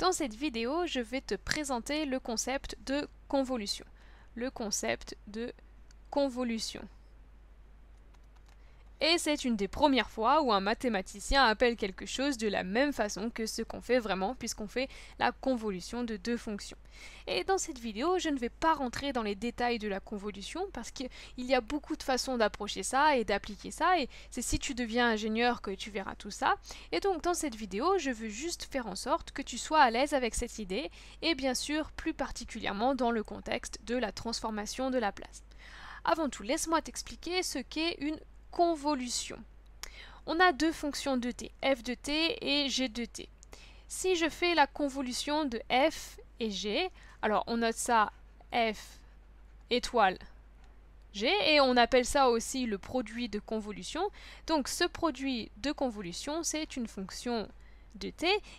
Dans cette vidéo, je vais te présenter le concept de convolution. Le concept de convolution et c'est une des premières fois où un mathématicien appelle quelque chose de la même façon que ce qu'on fait vraiment, puisqu'on fait la convolution de deux fonctions. Et dans cette vidéo, je ne vais pas rentrer dans les détails de la convolution, parce qu'il y a beaucoup de façons d'approcher ça et d'appliquer ça, et c'est si tu deviens ingénieur que tu verras tout ça. Et donc dans cette vidéo, je veux juste faire en sorte que tu sois à l'aise avec cette idée, et bien sûr plus particulièrement dans le contexte de la transformation de la place. Avant tout, laisse-moi t'expliquer ce qu'est une convolution. On a deux fonctions de t, f de t et g de t. Si je fais la convolution de f et g, alors on note ça f étoile g et on appelle ça aussi le produit de convolution. Donc ce produit de convolution, c'est une fonction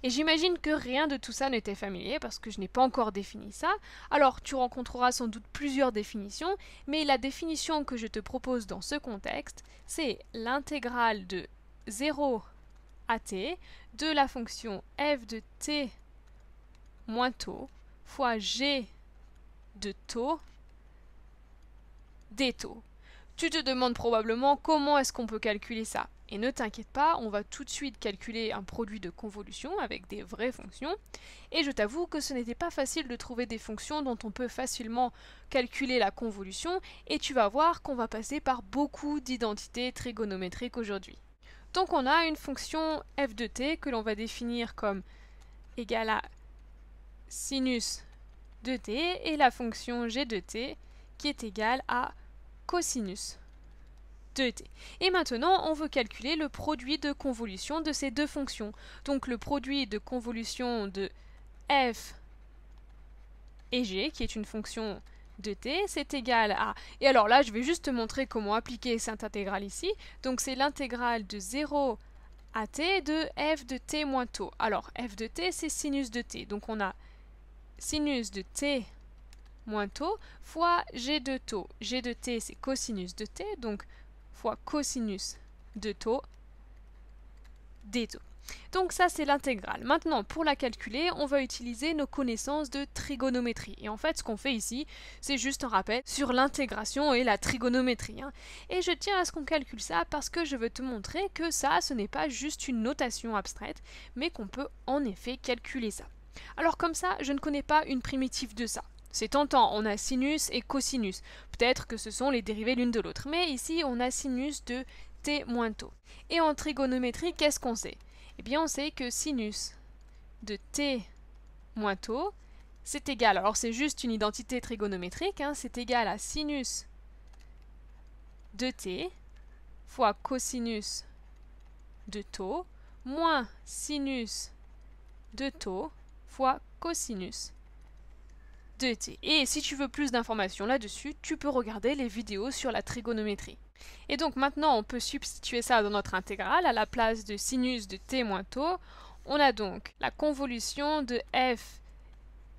et j'imagine que rien de tout ça n'était familier parce que je n'ai pas encore défini ça, alors tu rencontreras sans doute plusieurs définitions, mais la définition que je te propose dans ce contexte, c'est l'intégrale de 0 à t de la fonction f de t moins taux fois g de taux des taux. Tu te demandes probablement comment est-ce qu'on peut calculer ça. Et ne t'inquiète pas, on va tout de suite calculer un produit de convolution avec des vraies fonctions. Et je t'avoue que ce n'était pas facile de trouver des fonctions dont on peut facilement calculer la convolution, et tu vas voir qu'on va passer par beaucoup d'identités trigonométriques aujourd'hui. Donc on a une fonction f de t que l'on va définir comme égale à sinus de t et la fonction g de t qui est égale à cosinus et maintenant, on veut calculer le produit de convolution de ces deux fonctions. Donc le produit de convolution de f et g, qui est une fonction de t, c'est égal à... Et alors là, je vais juste te montrer comment appliquer cette intégrale ici. Donc c'est l'intégrale de 0 à t de f de t moins taux. Alors f de t, c'est sinus de t. Donc on a sinus de t moins taux fois g de tau. g de t, c'est cosinus de t, donc fois cosinus de taux des taux. Donc ça c'est l'intégrale. Maintenant pour la calculer on va utiliser nos connaissances de trigonométrie. Et en fait ce qu'on fait ici c'est juste un rappel sur l'intégration et la trigonométrie. Hein. Et je tiens à ce qu'on calcule ça parce que je veux te montrer que ça ce n'est pas juste une notation abstraite mais qu'on peut en effet calculer ça. Alors comme ça je ne connais pas une primitive de ça. C'est tentant, on a sinus et cosinus. Peut-être que ce sont les dérivés l'une de l'autre. Mais ici, on a sinus de t moins taux. Et en trigonométrie, qu'est-ce qu'on sait Eh bien, on sait que sinus de t moins taux, c'est égal, alors c'est juste une identité trigonométrique, hein. c'est égal à sinus de t fois cosinus de taux moins sinus de taux fois cosinus et si tu veux plus d'informations là-dessus, tu peux regarder les vidéos sur la trigonométrie. Et donc maintenant, on peut substituer ça dans notre intégrale à la place de sinus de t moins tau. On a donc la convolution de f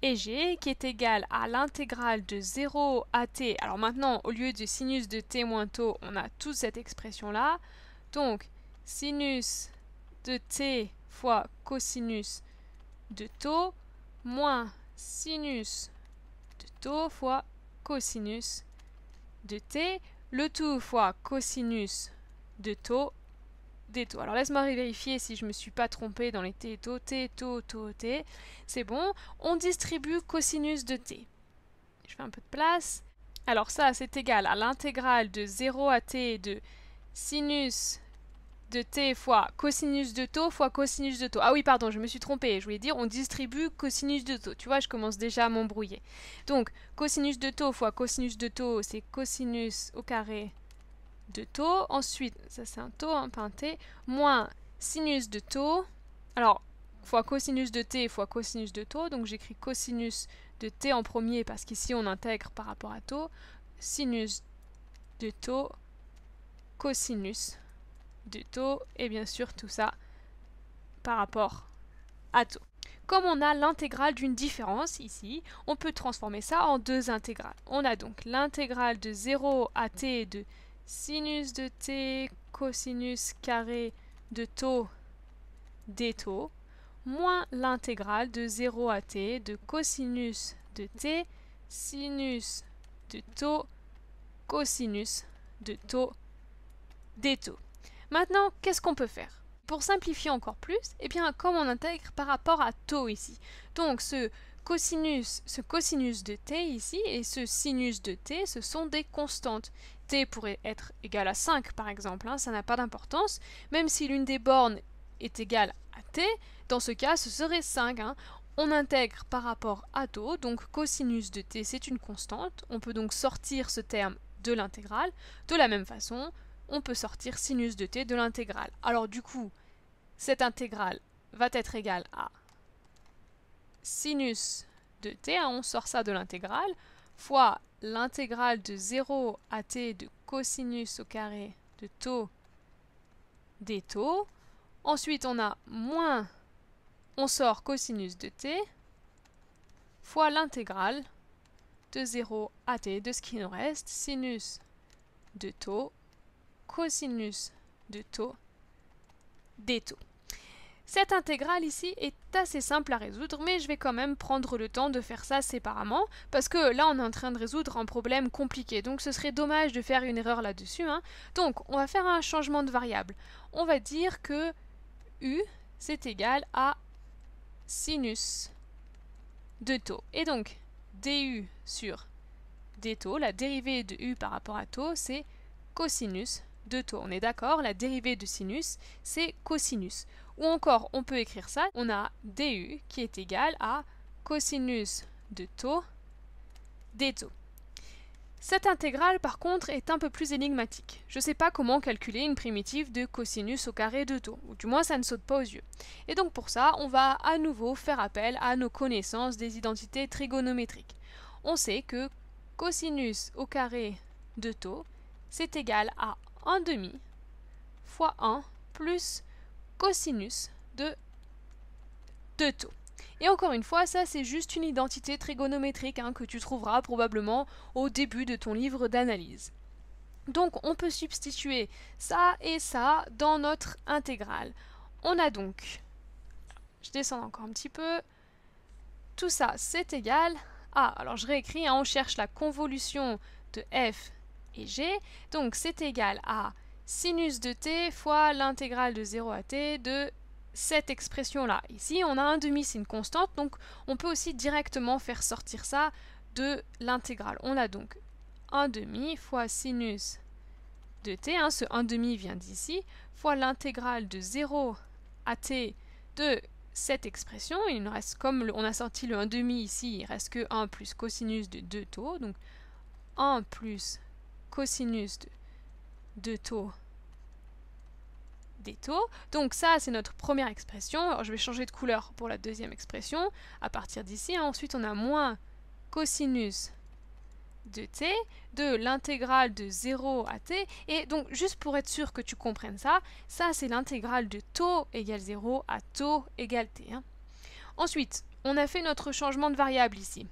et g qui est égale à l'intégrale de 0 à t. Alors maintenant, au lieu de sinus de t moins taux, on a toute cette expression-là. Donc, sinus de t fois cosinus de taux moins sinus fois cosinus de t, le tout fois cosinus de taux des taux. Alors laisse-moi vérifier si je ne me suis pas trompée dans les t, taux, t, taux, taux, t. C'est bon, on distribue cosinus de t. Je fais un peu de place. Alors ça, c'est égal à l'intégrale de 0 à t de sinus de t fois cosinus de taux fois cosinus de taux. Ah oui, pardon, je me suis trompée. Je voulais dire, on distribue cosinus de taux. Tu vois, je commence déjà à m'embrouiller. Donc, cosinus de taux fois cosinus de taux, c'est cosinus au carré de taux. Ensuite, ça c'est un taux, hein, pas un t, moins sinus de taux. Alors, fois cosinus de t fois cosinus de taux. Donc, j'écris cosinus de t en premier parce qu'ici, on intègre par rapport à taux. Sinus de taux cosinus de taux et bien sûr tout ça par rapport à taux. Comme on a l'intégrale d'une différence ici, on peut transformer ça en deux intégrales. On a donc l'intégrale de 0 à t de sinus de t cosinus carré de taux des taux moins l'intégrale de 0 à t de cosinus de t sinus de taux cosinus de taux des taux. Maintenant, qu'est-ce qu'on peut faire Pour simplifier encore plus, eh bien, comme on intègre par rapport à taux ici. Donc, ce cosinus, ce cosinus de t ici et ce sinus de t, ce sont des constantes. t pourrait être égal à 5 par exemple, hein, ça n'a pas d'importance, même si l'une des bornes est égale à t, dans ce cas ce serait 5. Hein. On intègre par rapport à taux, donc cosinus de t c'est une constante, on peut donc sortir ce terme de l'intégrale. De la même façon, on peut sortir sinus de t de l'intégrale. Alors du coup, cette intégrale va être égale à sinus de t, hein, on sort ça de l'intégrale, fois l'intégrale de 0 à t de cosinus au carré de taux des taux. Ensuite, on a moins, on sort cosinus de t, fois l'intégrale de 0 à t de ce qui nous reste, sinus de taux cosinus de taux des taux. Cette intégrale ici est assez simple à résoudre, mais je vais quand même prendre le temps de faire ça séparément, parce que là on est en train de résoudre un problème compliqué, donc ce serait dommage de faire une erreur là-dessus. Hein. Donc on va faire un changement de variable. On va dire que U c'est égal à sinus de taux. Et donc du sur des taux, la dérivée de U par rapport à taux, c'est cosinus de taux. On est d'accord, la dérivée de sinus, c'est cosinus. Ou encore, on peut écrire ça, on a du qui est égal à cosinus de taux des taux. Cette intégrale, par contre, est un peu plus énigmatique. Je ne sais pas comment calculer une primitive de cosinus au carré de taux, ou du moins ça ne saute pas aux yeux. Et donc pour ça, on va à nouveau faire appel à nos connaissances des identités trigonométriques. On sait que cosinus au carré de taux, c'est égal à 1 demi fois 1 plus cosinus de 2 taux. Et encore une fois, ça c'est juste une identité trigonométrique hein, que tu trouveras probablement au début de ton livre d'analyse. Donc on peut substituer ça et ça dans notre intégrale. On a donc, je descends encore un petit peu, tout ça c'est égal à, alors je réécris, hein, on cherche la convolution de f et g. Donc c'est égal à sinus de t fois l'intégrale de 0 à t de cette expression-là. Ici, on a un demi, c'est une constante, donc on peut aussi directement faire sortir ça de l'intégrale. On a donc 1 demi fois sinus de t, hein, ce 1 demi vient d'ici, fois l'intégrale de 0 à t de cette expression. Il nous reste, comme on a sorti le 1 demi ici, il reste que 1 plus cosinus de 2 taux, donc 1 plus cosinus de, taux des taux. Donc ça, c'est notre première expression. je vais changer de couleur pour la deuxième expression. À partir d'ici, hein, ensuite, on a moins cosinus de t, de l'intégrale de 0 à t. Et donc, juste pour être sûr que tu comprennes ça, ça, c'est l'intégrale de taux égale 0 à taux égale t. Hein. Ensuite, on a fait notre changement de variable ici.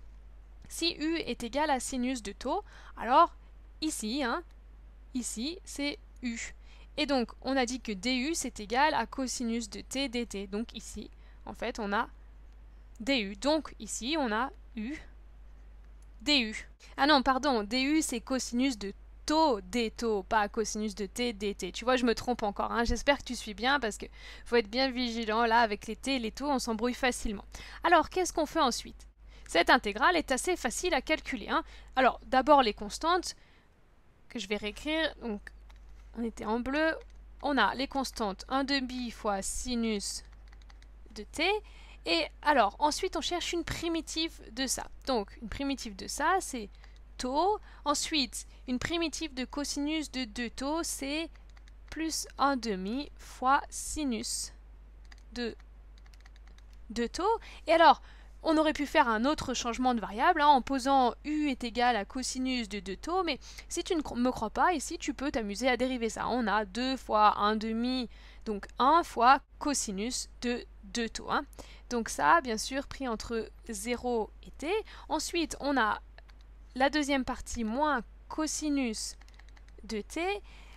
Si u est égal à sinus de taux, alors ici, hein, ici, c'est U. Et donc, on a dit que DU, c'est égal à cosinus de T dt. Donc ici, en fait, on a DU. Donc ici, on a U DU. Ah non, pardon, DU, c'est cosinus de taux des taux, pas cosinus de T dt. Tu vois, je me trompe encore. Hein. J'espère que tu suis bien parce que faut être bien vigilant. Là, avec les T et les taux, on s'embrouille facilement. Alors, qu'est-ce qu'on fait ensuite Cette intégrale est assez facile à calculer. Hein. Alors, d'abord les constantes que je vais réécrire. Donc, on était en bleu. On a les constantes 1 demi fois sinus de t. Et alors, ensuite, on cherche une primitive de ça. Donc, une primitive de ça, c'est tau. Ensuite, une primitive de cosinus de 2 taux, c'est plus 1 demi fois sinus de 2 tau. Et alors, on aurait pu faire un autre changement de variable hein, en posant u est égal à cosinus de 2 taux, mais si tu ne me crois pas, ici tu peux t'amuser à dériver ça. On a 2 fois 1 demi, donc 1 fois cosinus de 2 taux. Hein. Donc ça, bien sûr, pris entre 0 et t. Ensuite, on a la deuxième partie moins cosinus de t.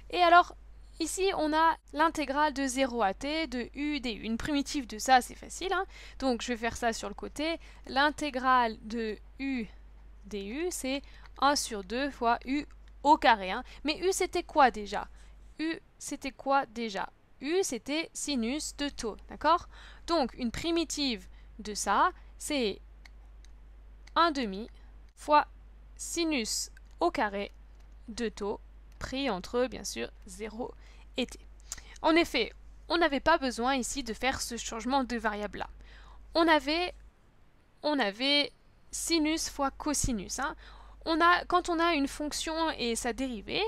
Et alors, Ici, on a l'intégrale de 0 à t de u du. Une primitive de ça, c'est facile. Hein. Donc, je vais faire ça sur le côté. L'intégrale de u du, c'est 1 sur 2 fois u au carré. Hein. Mais u, c'était quoi déjà u, c'était quoi déjà u, c'était sinus de taux. D'accord Donc, une primitive de ça, c'est 1 demi fois sinus au carré de taux entre, bien sûr, 0 et t. En effet, on n'avait pas besoin ici de faire ce changement de variable-là. On avait, on avait sinus fois cosinus. Hein. On a, quand on a une fonction et sa dérivée,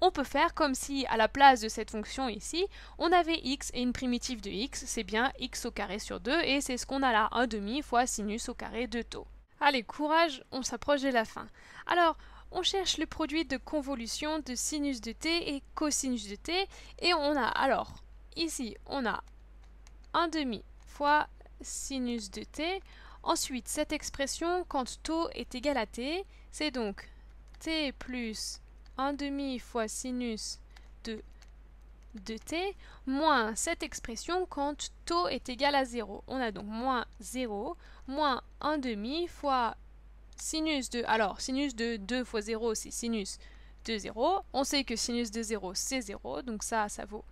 on peut faire comme si à la place de cette fonction ici, on avait x et une primitive de x, c'est bien x au carré sur 2, et c'est ce qu'on a là, 1 demi fois sinus au carré de taux. Allez, courage, on s'approche de la fin. Alors, on cherche le produit de convolution de sinus de t et cosinus de t, et on a alors, ici, on a 1 demi fois sinus de t. Ensuite, cette expression, quand taux est égal à t, c'est donc t plus 1 demi fois sinus de de t moins cette expression quand taux est égal à 0. On a donc moins 0 moins 1 demi fois Sinus de... Alors, sinus de 2 fois 0, c'est sinus de 0. On sait que sinus de 0, c'est 0. Donc ça, ça vaut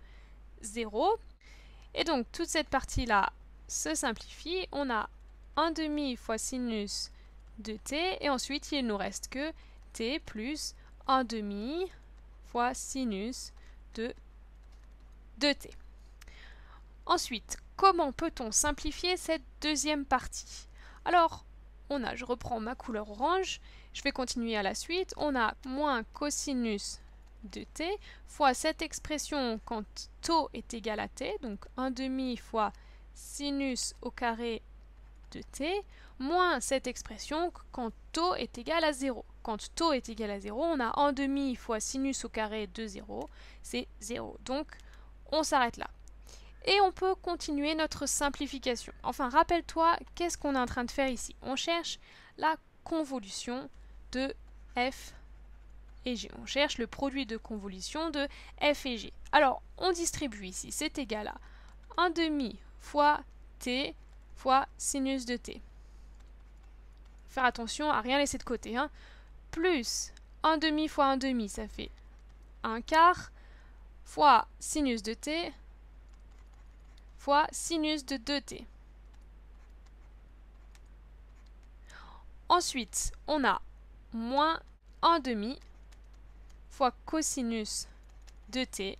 0. Et donc, toute cette partie-là se simplifie. On a 1 demi fois sinus de t. Et ensuite, il nous reste que t plus 1 demi fois sinus de 2t. Ensuite, comment peut-on simplifier cette deuxième partie Alors, on a, je reprends ma couleur orange, je vais continuer à la suite, on a moins cosinus de t fois cette expression quand taux est égal à t, donc 1 demi fois sinus au carré de t, moins cette expression quand taux est égal à 0. Quand taux est égal à 0, on a 1 demi fois sinus au carré de 0, c'est 0. Donc on s'arrête là. Et on peut continuer notre simplification. Enfin, rappelle-toi, qu'est-ce qu'on est en train de faire ici On cherche la convolution de f et G. On cherche le produit de convolution de F et G. Alors, on distribue ici, c'est égal à 1 demi fois T fois sinus de T. Faire attention à rien laisser de côté. Hein. Plus 1 demi fois 1 demi, ça fait 1 quart, fois sinus de T, fois sinus de 2t. Ensuite, on a moins 1 demi fois cosinus de t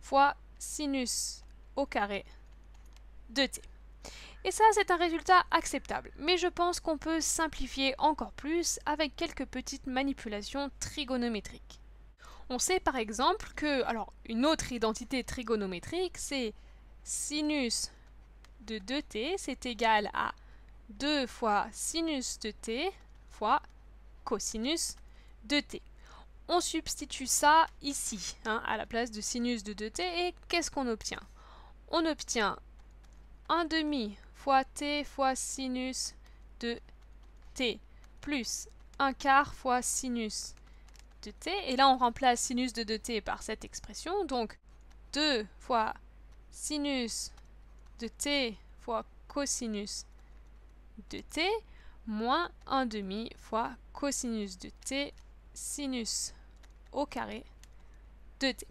fois sinus au carré de t. Et ça, c'est un résultat acceptable, mais je pense qu'on peut simplifier encore plus avec quelques petites manipulations trigonométriques. On sait par exemple que, alors, une autre identité trigonométrique, c'est sinus de 2t, c'est égal à 2 fois sinus de t fois cosinus de t. On substitue ça ici, hein, à la place de sinus de 2t, et qu'est-ce qu'on obtient On obtient 1 demi fois t fois sinus de t plus 1 quart fois sinus de t. Et là, on remplace sinus de 2t par cette expression, donc 2 fois sinus de t fois cosinus de t moins 1 demi fois cosinus de t sinus au carré de t.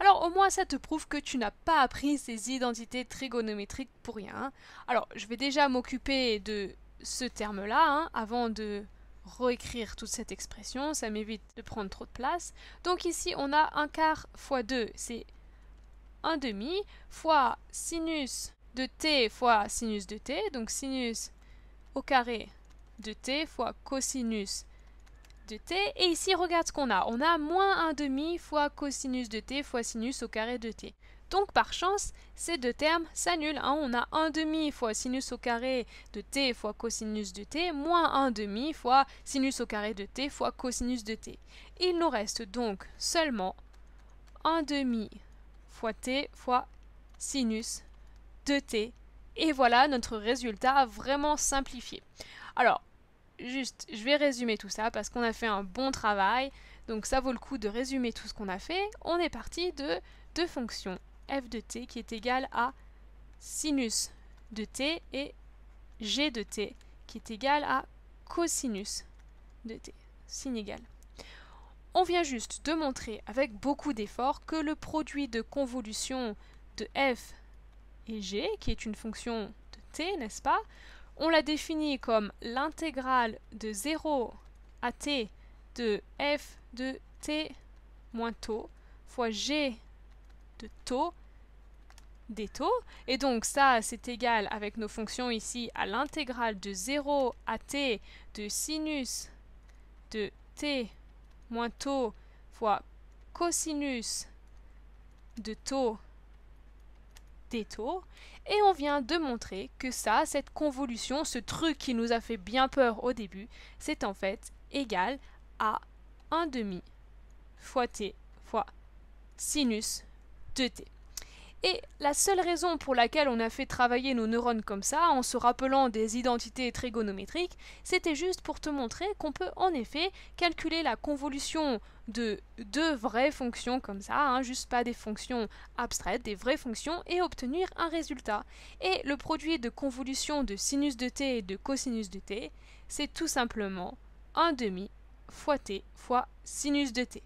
Alors au moins ça te prouve que tu n'as pas appris ces identités trigonométriques pour rien. Hein. Alors je vais déjà m'occuper de ce terme-là hein, avant de réécrire toute cette expression, ça m'évite de prendre trop de place. Donc ici on a un quart fois 2, c'est 1 demi fois sinus de t fois sinus de t, donc sinus au carré de t fois cosinus de t. Et ici, regarde ce qu'on a. On a moins 1 demi fois cosinus de t fois sinus au carré de t. Donc par chance, ces deux termes s'annulent. Hein. On a 1 demi fois sinus au carré de t fois cosinus de t, moins 1 demi fois sinus au carré de t fois cosinus de t. Il nous reste donc seulement 1 demi fois t fois sinus de t. Et voilà notre résultat vraiment simplifié. Alors, juste, je vais résumer tout ça parce qu'on a fait un bon travail. Donc ça vaut le coup de résumer tout ce qu'on a fait. On est parti de deux fonctions f de t qui est égal à sinus de t et g de t qui est égal à cosinus de t, signe égal. On vient juste de montrer avec beaucoup d'efforts que le produit de convolution de f et g, qui est une fonction de t, n'est-ce pas On la définit comme l'intégrale de 0 à t de f de t moins taux fois g de taux des taux. Et donc ça, c'est égal avec nos fonctions ici à l'intégrale de 0 à t de sinus de t moins taux fois cosinus de taux des taux. Et on vient de montrer que ça, cette convolution, ce truc qui nous a fait bien peur au début, c'est en fait égal à 1 demi fois t fois sinus de t. Et la seule raison pour laquelle on a fait travailler nos neurones comme ça, en se rappelant des identités trigonométriques, c'était juste pour te montrer qu'on peut en effet calculer la convolution de deux vraies fonctions comme ça, hein, juste pas des fonctions abstraites, des vraies fonctions, et obtenir un résultat. Et le produit de convolution de sinus de t et de cosinus de t, c'est tout simplement 1 demi fois t fois sinus de t.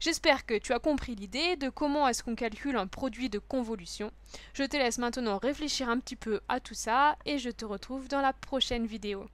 J'espère que tu as compris l'idée de comment est-ce qu'on calcule un produit de convolution. Je te laisse maintenant réfléchir un petit peu à tout ça et je te retrouve dans la prochaine vidéo.